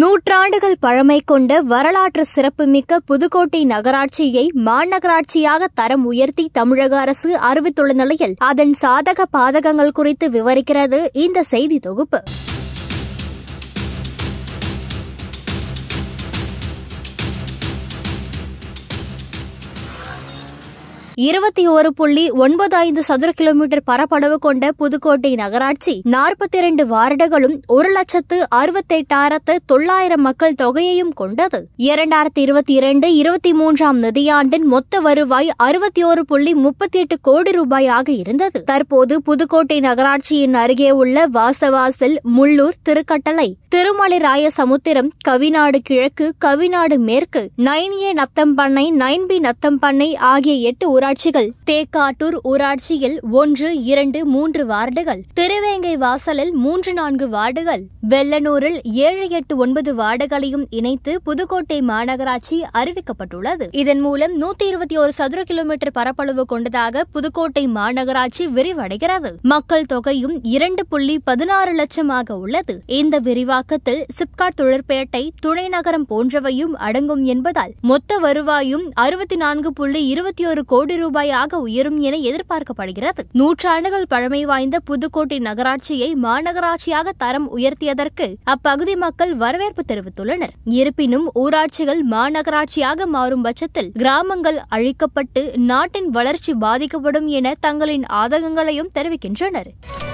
நூற்றாண்டுகள் பழமை கொண்ட வரலாற்று சிறப்புமிக்க புதுக்கோட்டை நகராட்சியை மாநகராட்சியாக தரம் உயர்த்தி தமிழக அரசு அறிவித்துள்ள நிலையில் அதன் சாதக பாதகங்கள் குறித்து விவரிக்கிறது இந்த செய்தி தொகுப்பு இருபத்தி ஒரு புள்ளி ஒன்பது ஐந்து சதுர கிலோமீட்டர் பரப்பளவு கொண்ட புதுக்கோட்டை நகராட்சி நாற்பத்தி இரண்டு வார்டுகளும் ஒரு லட்சத்து அறுபத்தெட்டாயிரத்து தொள்ளாயிரம் மக்கள் தொகையையும் கொண்டது இரண்டாயிரத்தி இருபத்தி இரண்டு இருபத்தி மூன்றாம் நிதியாண்டின் மொத்த வருவாய் அறுபத்தி ஒரு புள்ளி முப்பத்தி எட்டு கோடி ரூபாயாக இருந்தது தற்போது புதுக்கோட்டை நகராட்சியின் அருகே உள்ள வாசவாசல் முள்ளூர் திருக்கட்டளை திருமலை ராயசமுத்திரம் கவிநாடு கிழக்கு கவிநாடு மேற்கு nine A Nathampannai nine B Nathampannai ஆகிய எட்டு ஊரா ஊராட்சிகள் தேக்காட்டூர் ஊராட்சியில் ஒன்று இரண்டு மூன்று வார்டுகள் திருவேங்கை வாசலில் மூன்று நான்கு வார்டுகள் வெள்ளனூரில் ஏழு எட்டு ஒன்பது வார்டுகளையும் இணைத்து புதுக்கோட்டை மாநகராட்சி அறிவிக்கப்பட்டுள்ளது இதன் மூலம் நூத்தி இருபத்தி ஒரு சதுர கிலோமீட்டர் பரப்பளவு கொண்டதாக புதுக்கோட்டை மாநகராட்சி விரிவடைகிறது மக்கள் தொகையும் இரண்டு புள்ளி பதினாறு லட்சமாக உள்ளது இந்த விரிவாக்கத்தில் சிப்காட் தொழிற்பேட்டை துணைநகரம் போன்றவையும் அடங்கும் என்பதால் மொத்த வருவாயும் அறுபத்தி நான்கு புள்ளி இருபத்தி ஒரு கோடி ரூபாயாக உயரும் என எதிர்பார்க்கப்படுகிறது நூற்றாண்டுகள் பழமை வாய்ந்த புதுக்கோட்டை நகராட்சியை மாநகராட்சியாக தரம் உயர்த்தியதற்கு அப்பகுதி மக்கள் வரவேற்பு தெரிவித்துள்ளனர் இருப்பினும் ஊராட்சிகள் மாநகராட்சியாக மாறும் பட்சத்தில் கிராமங்கள் அழிக்கப்பட்டு நாட்டின் வளர்ச்சி பாதிக்கப்படும் என தங்களின் ஆதங்கங்களையும் தெரிவிக்கின்றனர்